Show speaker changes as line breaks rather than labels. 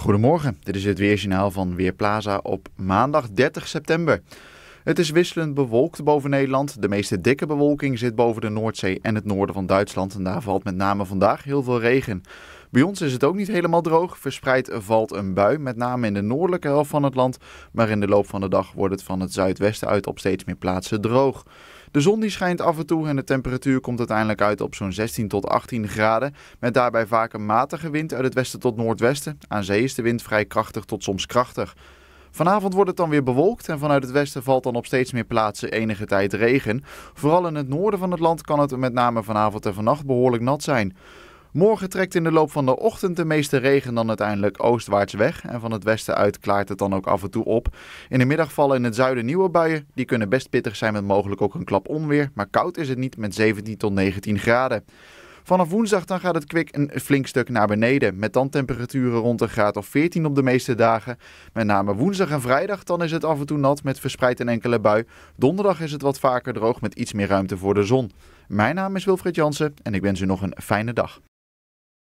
Goedemorgen, dit is het Weerjournaal van Weerplaza op maandag 30 september. Het is wisselend bewolkt boven Nederland. De meeste dikke bewolking zit boven de Noordzee en het noorden van Duitsland. En daar valt met name vandaag heel veel regen. Bij ons is het ook niet helemaal droog. Verspreid valt een bui, met name in de noordelijke helft van het land. Maar in de loop van de dag wordt het van het zuidwesten uit op steeds meer plaatsen droog. De zon die schijnt af en toe en de temperatuur komt uiteindelijk uit op zo'n 16 tot 18 graden. Met daarbij vaak een matige wind uit het westen tot noordwesten. Aan zee is de wind vrij krachtig tot soms krachtig. Vanavond wordt het dan weer bewolkt en vanuit het westen valt dan op steeds meer plaatsen enige tijd regen. Vooral in het noorden van het land kan het met name vanavond en vannacht behoorlijk nat zijn. Morgen trekt in de loop van de ochtend de meeste regen dan uiteindelijk oostwaarts weg. En van het westen uit klaart het dan ook af en toe op. In de middag vallen in het zuiden nieuwe buien. Die kunnen best pittig zijn met mogelijk ook een klap onweer. Maar koud is het niet met 17 tot 19 graden. Vanaf woensdag dan gaat het kwik een flink stuk naar beneden. Met dan temperaturen rond een graad of 14 op de meeste dagen. Met name woensdag en vrijdag dan is het af en toe nat met verspreid en enkele bui. Donderdag is het wat vaker droog met iets meer ruimte voor de zon. Mijn naam is Wilfred Jansen en ik wens u nog een fijne dag.